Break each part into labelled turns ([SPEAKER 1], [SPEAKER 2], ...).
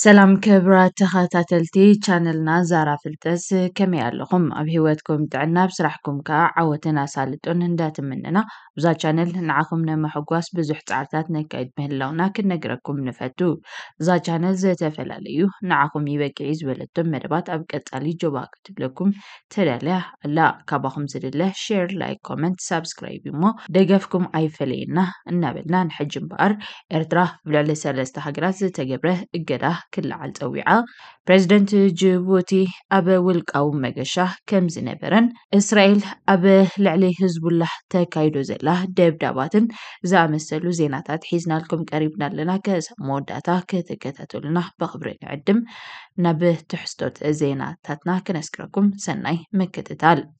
[SPEAKER 1] سلام كبرى تخاتا تلتي چانلنا زارا فلتس كمي اللغم ابهواتكم دعنا بسرحكم كا عوتنا سالتون هندات مننا بزا چانل نعاكم نمحو قواس بزوح تعارتات نكايد مهل لونا كنقراكم نفاتو زا چانل زيتا فلاليو نعاكم يبك عيز ولدتم مربات ابقات علي جوبا كتب لكم تلاليه لا كاباكم زر الله شير لايك كومنت سابسكرايب مو دقافكم اي فلينا نابلنا نحجم بار ارتراه بلالي سالستا حقرات زيتا قبره اقراه كل عال تاويعا برزدنت جيبوتي أبا ولقاو مغشاه كم نبرن إسرائيل أبا لعلي هزب الله تاكايدو زله ديب داباتن زا مسلو زيناتات حيزنا لكم قريبنا لنا كز موداتا كتكتاتو لنا بغبرين عدم نبه تحستوت زيناتاتنا كنسكركم سناي مكتتال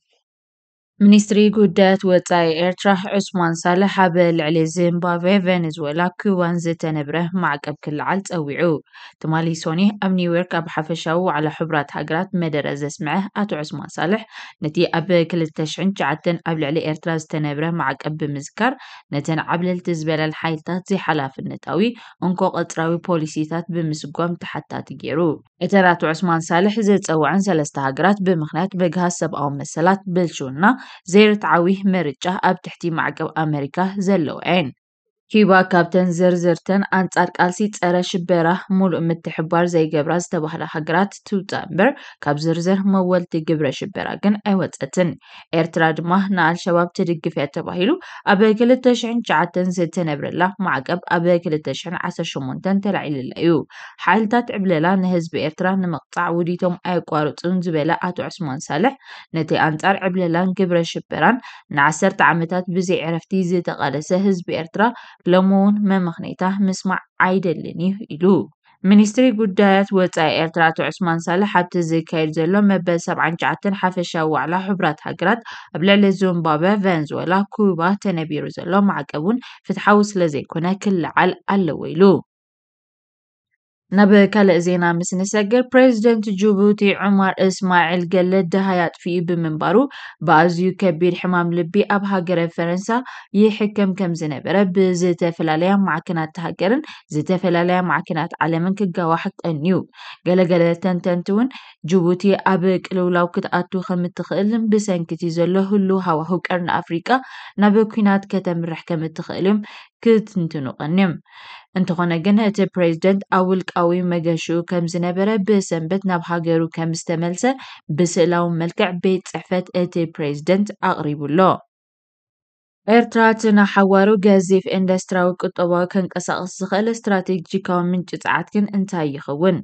[SPEAKER 1] منيستري قدات وطاي ايرتراح عثمان صالح بل على زيمبابوي فنزويلا كوان زتنبره معقب او عال تقويعو تمالي سوني اب نيويورك اب حفشاو على حبرات هاقرات مدرز اسمعه اتو عثمان صالح نتي اب كل التشعن جعدن اب لعلي ايرتراز تنبره معقب بمذكر نتن عبل التزبال الحيطات زي حلاف النتاوي انكو قطراوي بوليسيتات بمسقوم تحتا تقيرو اتراتو عثمان صالح زي تقوعن سلستهاقرات بمخنات بقها سب او مسلات بلشونا زيرت عويه مرجه اب تحتي معقب امريكا زلو عين ኪባ ካብተን ዝርዝርተን ኣንጻር ቃልሲ ጸረ ሽበራ ሙሉእ ምትሕባር ዘይገብራ ዝተባህላ ሃገራት ትውፃእ እምበር ካብ ዝርዝር መወልቲ ግብረ ሽበራ ግን ኣይወፀትን ኤርትራ ድማ ንኣልሸባብ ትድግፍ እያ ተባሂሉ ኣብ 2009 ዝተነብረላ ማዕቀብ ኣብ 2018 ተላዒልላ እዩ ሓይልታት ዕብለላ ንህዝቢ ኤርትራ ንምቕፃዕ ውዲቶም ኣይቋርፁን ዝበለ ኣቶ ዑስማን ሳልሕ ነቲ ኣንጻር ዕብለላን ግብረ ሽበራን ን10 ዓመታት ብዘይ ዕረፍቲ ዝተቓለሰ ህዝቢ ኤርትራ ሎምውን መምኽኒታት ምስ መዓይደልን ኢሉ ሚኒስትሪ ጉዳያት ወፃኢ ኤርትራ ኣቶ ዑስማን ሳልሕ ኣብቲ ዝካየድ ዘሎ መበል 79 ሓፈሻዊ ዋዕላ ሕቡራት ሃገራት ኣብ ልዕሊ ዚምባብዌ ቨንዙዌላ ኩባ ተነቢሩ ዘሎ ማዕቀብ እውን ፍትሓዊ ስለ ዘይኮነ ክለዓል ኣለዎ ኢሉ نبه كالا زينا مسنسجر President جوبوتي عمر اسماعيل قلد دهايات في إب منبارو بازيو كبير حمام لبي أب هاقر فرنسا يحكم كم زنبرة بزيتا فلاليا معكنات تهاقرن زيتا فلاليا معكنات عالمن كقا واحد النيو قلا قلا تن تن تون جوبوتي أبك لو لو كت أتو خمت خيلم بسن كتيزو هوا هكرن أفريقا نبه كينات كتم رح كمت خيلم كتنتنو قنم እንተኾነ ግን እቲ ፕሬዚደንት ኣብ ውልቃዊ መገሽኡ ከም ዝነበረ ብሰንበት ናብ ሃገሩ ከም ዝተመልሰ ብስእላዊ መልክዕ ቤት ፅሕፈት እቲ ፕሬዚደንት ኣቕሪቡሎ ኤርትራ እቲ ናሓዋሩ ገዚፍ ኢንዱስትርያዊ ቁጠባዊ ከንቀሳቐስ ዝኽእል ስትራቴጂካዊ ምንጭ ፀዓት ግን እንታይ ይኸውን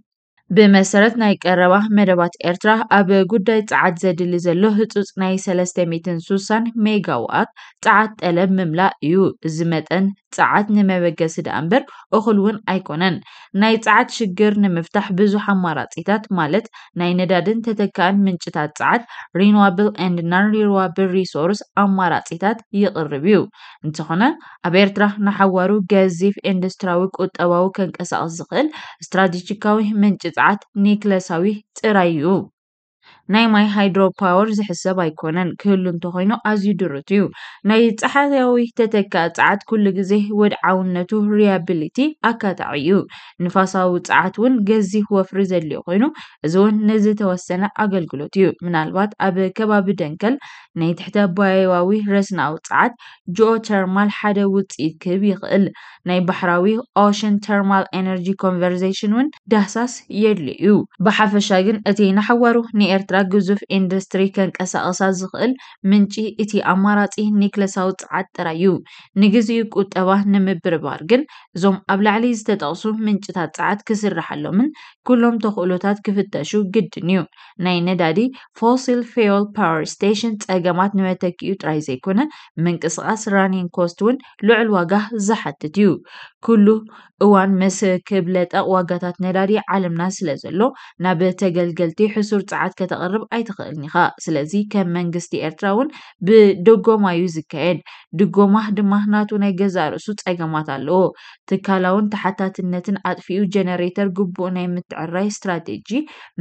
[SPEAKER 1] ብመሰረት ናይ ቀረባ መደባት ኤርትራ ኣብ ጉዳይ ፀዓት ዘድሊ ዘሎ ህፁፅ ናይ 360 ሜጋዋት ፀዓት ጠለብ ምምላእ እዩ እዚ መጠን ፀዓት ንመበገሲ ደኣ እምበር እኹል እውን ኣይኮነን ናይ ፀዓት ሽግር ንምፍታሕ ብዙሕ ኣማራፂታት ማለት ናይ ነዳድን ተተካእን ምንጭታት ፀዓት ሪኖዋብል ኤንድ ናን ሪኖዋብል ሪሶርስ ኣማራፂታት ይቕርብ እዩ እንትኾነ ኣብ ኤርትራ ንሓዋሩ ገዚፍ ኢንዱስትራዊ ቁጠባዊ ከንቀሳቕስ ዝኽእል ስትራቴጂካዊ ምንጭ ፀዓት ኒክለሳዊ ጥራይ እዩ ናይ ማይ ሃይድሮ ፓወር ዝሕሰብ ኣይኮነን ክህሉ እንተኾይኑ ኣዝዩ ድሩት እዩ ናይ ፀሓታዊ ተተካ ፀዓት ኩሉ ግዜ ወድዓውነቱ ሪያብሊቲ ኣካታዕ እዩ ንፋሳዊ ፀዓት እውን ገዚህ ወፍሪ ዘድልዮ ኮይኑ እዚ እውን ነዝተወሰነ ኣገልግሎት እዩ ምናልባት ኣብ ከባቢ ደንከል ናይ ትሕተ ባዮባዊ ረስና ኣውፅዓት ጂኦተርማል ሓደ ውፅኢት ክህብ ይኽእል። ናይ ባሕራዊ ኦሽን ተርማል ኤነርጂ ኮንቨርዜሽን እውን ዳህሳስ የድልዩ እዩ። ብሓፈሻ ግን እቲ ናሓዋሩ ንኤርትራ ግዙፍ ኢንዱስትሪ ከንቀሳቐሳ ዝኽእል ምንጪ እቲ ኣማራፂ ኒክለሳዊ ፀዓት ጥራይ እዩ። ንግዚኡ ቁጠባ ንምብርባር ግን እዞም ኣብ ላዕሊ ዝተጠቕሱ ምንጭታት ፀዓት ክስራሓሎምን ኩሎም ተኽእሎታት ክፍተሹ ግድን እዩ። ናይ ነዳዲ ፎሲል ፊዮል ፓወር ስቴሽን ፀገማት ንመተኪኡ ጥራይ ዘይኮነ ምንቅስቓስ ራኒንግ ኮስት እውን ልዑል ዋጋ ዝሓትት እዩ ኩሉ እዋን ምስ ክብለጥቕ ዋጋታት ነዳዲ ዓለምና ስለ ዘሎ ናብ ተገልገልቲ ሕሱር ፀዓት ከተቕርብ ኣይትኽእልን ኢኻ። ስለዚ ከም መንግስቲ ኤርትራ እውን ብድጎማ እዩ ዝካየድ። ድጎማ ድማ ናቱ ናይ ገዛ ርእሱ ፀገማት ኣለዎ። ትካላውን ተሓታትነትን ኣጥፊኡ ጀነሬተር ግቡእ ናይ ምትዕራይ ስትራቴጂ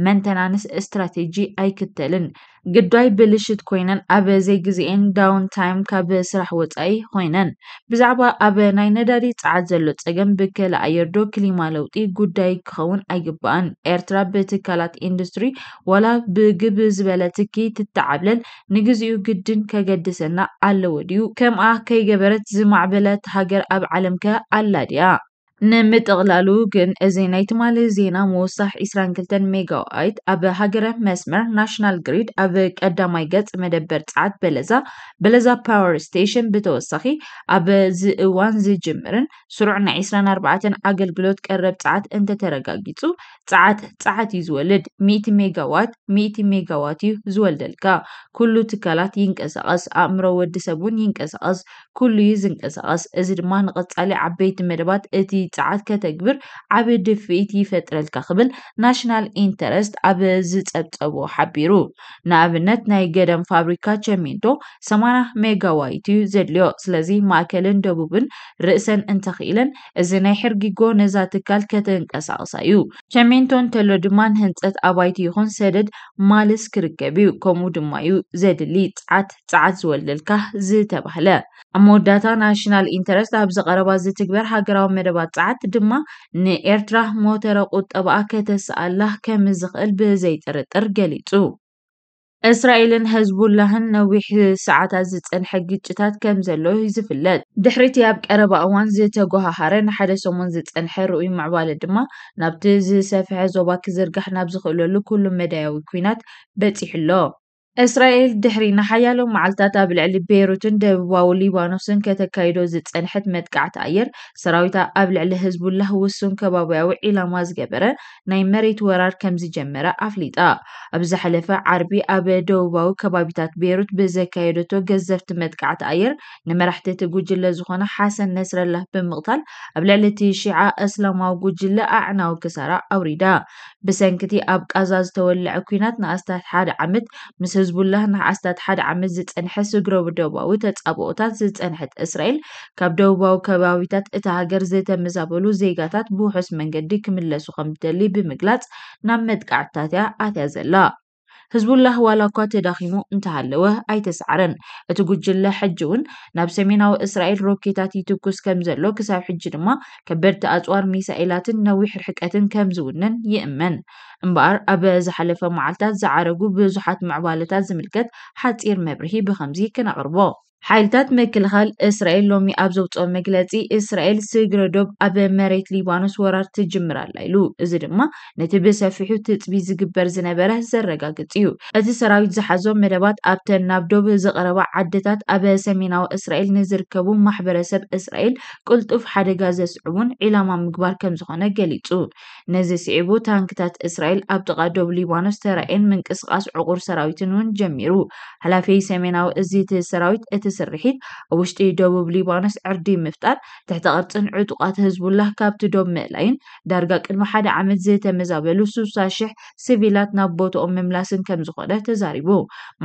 [SPEAKER 1] መንተናንስ ስትራቴጂ ኣይክተልን። ግዳይ ብልሽት ኮይነን ኣብ ዘይግዚአን ዳውን ታይም ካብ ስራሕ ወፃኢ ኮይነን። ብዛዕባ ኣብ ናይ ነዳዲ ፀዓት ዘሎ ክበፀገን ብክእለ ኣየርዶ ክሊማ ለውጢ ጉዳይ ክኸውን ኣይግባኣን ኤርትራ ብትካላት ኢንዱስትሪ ዋላ ብግብ ዝበለ ትኪ ትተዓብለን ንግዚኡ ግድን ከገድሰና ኣለዎ ድዩ ከምኣ ከይገበረት ዝማዕበለት ሃገር ኣብ ዓለም ከ ኣላ ድያ ንምጥቕላሉ ግን እዚ ናይ ትማሊ ዜና ምውሳኽ 22 ሜጋዋይት ኣብ ሃገረ መስመር ናሽናል ግሪድ ኣብ ቀዳማይ ገጽ መደበር ፀዓት በለዛ በለዛ ፓወር ስቴሽን ብተወሳኺ ኣብ ዝእዋን ዝጅምርን ስሩዕ ናይ 24 ኣገልግሎት ቀረብ ፀዓት እንተተረጋጊጹ ፀዓት ፀዓት እዩ ዝወልድ 100 ሜጋዋት 100 ሜጋዋት እዩ ዝወልደልካ ኩሉ ትካላት ይንቀሳቐስ ኣእምሮ ወዲ ሰብ እውን ይንቀሳቐስ ኩሉ እዩ ዝንቀሳቐስ እዚ ድማ ንቐጻሊ ዓበይቲ መደባት እቲ ፀዓት ከተግብር ዓብ ድፍኢት ይፈጥረልካ ክብል ናሽናል ኢንተረስት ኣብ ዝፀብፀቦ ሓቢሩ ንኣብነት ናይ ገደም ፋብሪካ ቸሚንቶ 80 ሜጋዋይት እዩ ዘድልዮ ስለዚ ማእከልን ደቡብን ርእሰን እንተኽኢለን እዚ ናይ ሕርጊጎ ነዛ ትካል ከተንቀሳቕሳ እዩ ቸሚንቶ እንተሎ ድማ ንህንፀት ኣባይቲ ይኹን ሰደድ ማልስ ክርከብ እዩ ከምኡ ድማ እዩ ዘድሊ ፀዓት ፀዓት ዝወልልካ ዝተባህለ ኣብ መወዳታ ናሽናል ኢንተረስት ኣብ ዘቐረባ ዝትግበር ሃገራዊ መደባት መቆፃፃት ድማ ንኤርትራ ሞተረ ቁጠባ ከተሰኣላ ከም ዝኽእል ብዘይጥርጥር ገሊጹ እስራኤልን ህዝቡላህን ነዊሕ ሰዓታት ዝፀንሐ ግጭታት ከም ዘሎ እዩ ዝፍለጥ ድሕሪቲ ኣብ ቀረባ እዋን ዝተጓሃሃረ ንሓደ ሰሙን ዝፀንሐ ርኡይ ምዕባለ ድማ ናብቲ ዝሰፍሐ ዞባ ክዝርጋሕ ናብ ዝኽእለሉ ኩሉ መዳያዊ ኩናት በፂሑ ኣሎ እስራኤል ድሕሪ ንሓያሎ መዓልትታት ኣብ ልዕሊ ቤይሩትን ደቡባዊ ሊባኖስን ከተካይዶ ዝፀንሐት መጥቃዕቲ ኣየር ሰራዊታ ኣብ ልዕሊ ህዝቡላህ ውሱን ከባብያዊ ዒላማ ዝገበረ ናይ መሬት ወራር ከም ዝጀመረ ኣፍሊጣ ኣብ ዝሓለፈ ዓርቢ ኣብ ደቡባዊ ከባቢታት ቤይሩት ብዘካየደቶ ገዘፍቲ መጥቃዕቲ ኣየር ንመራሕቲ እቲ ጉጅለ ዝኾነ ሓሰን ነስረላህ ብምቕታል ኣብ ልዕሊ እቲ ሽዓ እስላማዊ ጉጅለ ኣዕናዊ ክሳራ ኣውሪዳ ብሰንኪቲ ኣብ ቃዛ ዝተወልዐ ኩናት ንኣስታት ሓደ ዓመት ምስ ብህዝቡላህ ንሓስታት ሓደ ዓመት ዝፀንሐ ስግረቡ ደቡባዊ ተፃብኦታት ዝፀንሐት እስራኤል ካብ ደቡባዊ ከባቢታት እታ ሃገር ዘተመዛበሉ ዜጋታት ብውሑስ መንገዲ ክምለሱ ከምትደሊ ብምግላፅ ናብ መጥቃዕታ እያ ኣትያ ዘላ፡፡ حزب الله ولاقات داخمو انتهلوه اي تسعرن اتقجل له حجون ناب سمينو اسرائيل روكيتاتي تكوس كمزلو كساب حجر ما كبرت اتوار ميسائلات نوي حرحكات كمزونن يأمن انبار ابز حلف معلتات زعرقو بزحات معبالتات زملكت حتير مبرهي بخمزي كنغربو ሓይልታት ምክልኻል እስራኤል ሎሚ ኣብ ዘውፅኦ መግለፂ እስራኤል ስግረ ዶብ ኣብ መሬት ሊባኖስ ወራር ትጅምር ኣላ ኢሉ እዚ ድማ ነቲ ብሰፊሑ ትፅቢ ዝግበር ዝነበረ ዘረጋግፅ እዩ እቲ ሰራዊት ዝሓዞ መደባት ኣብተን ናብ ዶብ ዝቐረባ ዓድታት ኣብ ሰሜናዊ እስራኤል ንዝርከቡ ማሕበረሰብ እስራኤል ቅልጡፍ ሓደጋ ዘስዕቡን ዒላማ ምግባር ከም ዝኾነ ገሊፁ ነዚ ስዒቡ ታንክታት እስራኤል ኣብ ጥቓ ዶብ ሊባኖስ ተራእየን ምንቅስቃስ ዕቑር ሰራዊትን እውን ጀሚሩ ሓላፈይ ሰሜናዊ እዚ እቲ ሰራዊት እቲ ስርሒት ኣብ ውሽጢ ደቡብ ሊባኖስ ዕርዲ ምፍጣር ትሕቲ ቅርፅን ዕጡቃት ህዝቡላህ ካብቲ ዶብ ምእላይን ዳርጋ ቅድሚ ሓደ ዓመት ዝተመዛበሉ 60 ሽሕ ሲቪላት ናብ ቦትኦም ምምላስን ከም ዝኾነ ተዛሪቡ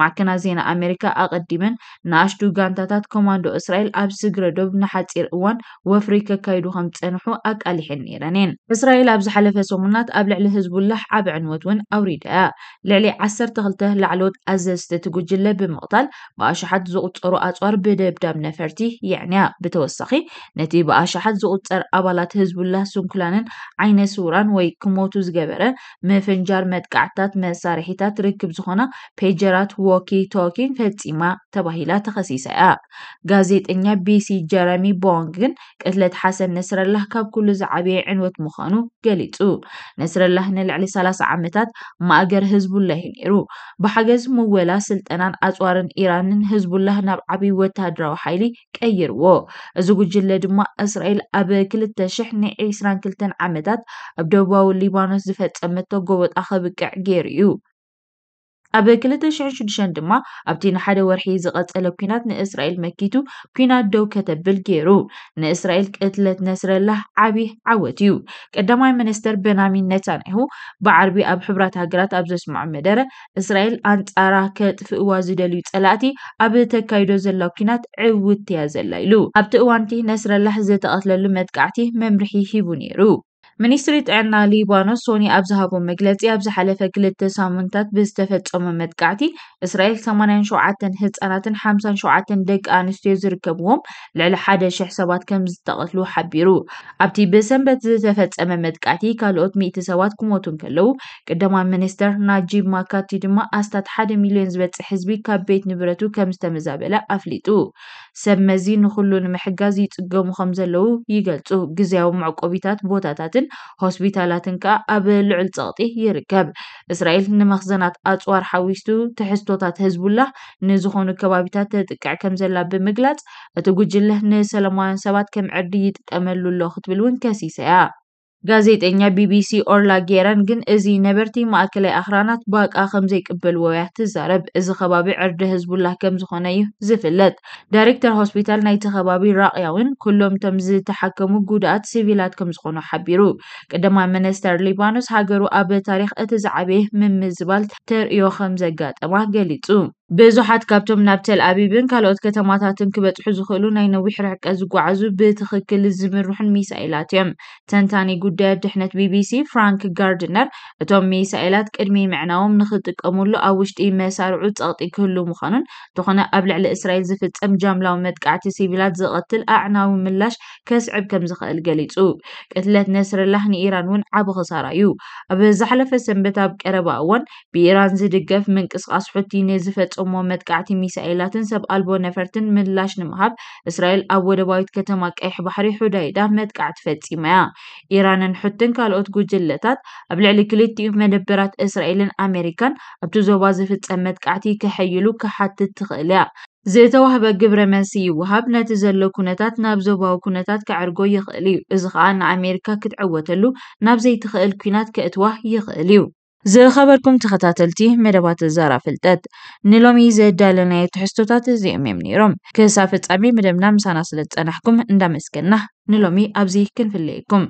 [SPEAKER 1] ማዕከናት ዜና ኣሜሪካ ኣቐዲመን ንኣሽቱ ጋንታታት ኮማንዶ እስራኤል ኣብ ስግረ ዶብ ንሓፂር እዋን ወፍሪ ከካይዱ ከም ዝፀንሑ ኣቃሊሐን ነይረን እየን እስራኤል ኣብ ዝሓለፈ ሰሙናት ኣብ ልዕሊ ህዝቡላህ ዓብ ዕንወት እውን ኣውሪደያ ልዕሊ 12 ላዕለዎት ኣዘዝቲ እቲ ጉጅለ ብምቕታል ብኣሽሓት ዝቑፀሩ تصور بدب دم نفرتي يعني بتوسخي نتي بأشحت زوت تر أبلات هزب الله سنكلان عين سوران ويكموتوز جبرة مفنجار متقعتات مساريحتات ركب زخنا بيجرات ووكي توكين فتيما تباهيلا تخصيصا غازيت انيا بي جرامي بونغن قتلت حسن نسر الله كاب كل زعبي عنوت مخانو قليتو نسر الله نلعلي سلاس عمتات ما اجر هزب الله نيرو بحاجز مولا سلطنان أزوارن إيران هزب الله نبع ብሽዕቢ ወተሃደራዊ ሓይሊ ቀይርዎ እዚ ጉጅለ ድማ እስራኤል ኣብ 2022 ዓመታት ኣብ ደቡባዊ ሊባኖስ ዝፈፀመቶ ጎበጣ ከብቅዕ ገይሩ እዩ ኣብ 2006 ድማ ኣብቲ ንሓደ ወርሒ ዝቐጸለ ኩናት ንእስራኤል መኪቱ ኩናት ደው ከተብል ገይሩ ንእስራኤል ቅትለት ነስረላ ዓብዪ ዓወት እዩ ቀዳማይ ሚኒስተር ቤንያሚን ነታንያሁ ብዓርቢ ኣብ ሕቡራት ሃገራት ኣብ ዘስምዖ መደረ እስራኤል ኣንጻራ ከጥፍእዋ ዝደልዩ ጸላእቲ ኣብ ተካይዶ ዘላ ኩናት ዕውት እያ ዘላ ኢሉ ኣብቲ እዋንቲ ነስረላህ ዝተቐትለሉ መጥቃዕቲ መምርሒ ሂቡ ነይሩ ሚኒስትሪ ጥዕና ሊባኖስ ሶኒ ኣብ ዝሃቦ መግለፂ ኣብ ዝሓለፈ ክልተ ሳሙንታት ብዝተፈፀሙ መጥቃዕቲ እስራኤል 87 ህፃናትን 57 ደቂ ኣንስትዮ ዝርከብዎም ልዕሊ 1 ሽሕ ሰባት ከም ዝተቐትሉ ሓቢሩ ኣብቲ ብሰንበት ዝተፈፀመ መጥቃዕቲ ካልኦት 100 ሰባት ክሞቱ ከለዉ ቅዳማ ሚኒስተር ናጂብ ማካቲ ድማ ኣስታት 1 ሚልዮን ዝበፅሕ ህዝቢ ካብ ቤት ንብረቱ ከም ዝተመዛበለ ኣፍሊጡ ሰብ መዚ ንኩሉ ንምሕጋዝ ይፅገሙ ከም ዘለዉ ይገልፁ ግዜያዊ መዕቆቢታት ቦታታትን ሆስፒታላትን ከዓ ኣብ ልዑል ፀቕጢ ይርከብ እስራኤል ንመኽዘናት ኣፅዋር ሓዊስቱ ትሕዝቶታት ህዝቡላ ንዝኾኑ ከባቢታት ተጥቃዕ ከም ዘላ ብምግላጽ እቲ ጉጅለ ንሰለማውያን ሰባት ከም ዕዲ ይጥቀመሉ ኣሎ ክትብል እውን ከሲሰ እያ ጋዜጠኛ ቢቢሲ ኦርላ ጌራን ግን እዚ ነበርቲ ማእከላይ ኣኽራናት ባቃ ከም ዘይቅበል ወያ ትዛረብ እዚ ከባቢ ዕርዲ ህዝቡላ ከም ዝኾነ እዩ ዝፍለጥ ዳይሬክተር ሆስፒታል ናይቲ ከባቢ እውን ኩሎም ቶም ዝተሓከሙ ጉድኣት ሲቪላት ከም ዝኾኑ ሓቢሩ ቀዳማይ ሚኒስተር ሊባኖስ ሃገሩ ኣብ ታሪክ እቲ ዝዓበየ ምምዝባል ተርእዮ ከም ዘጋጠማ ገሊጹ بزحت كابتم نبتل أبيبن كالوت كتماتاتن كبت حزو خلونا ينوي حرحك أزقو عزو بتخك الزمن روحن ميسائلات يم تنتاني قد دحنة بي بي سي فرانك جاردنر اتوم ميسائلات كرمي معناهم نخطك أمولو أوشت إي مسار عود تغطي كلو مخانون تخونا قبل على إسرائيل زفت أم جاملا ومدك عتي سيبلات زغطل أعنا وملاش كسعب كم زخ القليت أو كتلت نسر الله إيران ون عب خسارة يو أبزحلف السنبتاب كربا أول بإيران زدقف من كسقاس حتي نزفت ዝፍፀሞም መጥቃዕቲ ሚሳኤላትን ሰብኣልቦ ነፈርትን ምላሽ ንምሃብ እስራኤል ኣብ ወደባዊት ከተማ ቀይሕ ባሕሪ ሑዳይዳ መጥቃዕቲ ፈፂማ እያ ኢራንን ሕትን ካልኦት ጉጅለታት ኣብ ልዕሊ ክልቲኡ መደበራት እስራኤልን ኣሜሪካን ኣብቲ ዞባ ዝፍፀም መጥቃዕቲ ከሕይሉ ክሓትት ትኽእል እያ ዝተዋህበ ግብረ መልሲ ይወሃብ ነቲ ዘሎ ኩነታት ናብ ዞባዊ ኩነታት ከዕርጎ ይኽእል እዩ እዚ ከዓ ንኣሜሪካ ክትዕወተሉ ናብ ዘይትኽእል ኩናት ከእትዋ ይኽእል እዩ زي خبركم تختاتلتيه مدبات الزارة في فلتت نلومي زي دالنا يتحستوتات زي أميم نيروم كسافت أمي مدبنا مسانا أنحكم اندام اسكنه نلومي أبزيه كنفليكم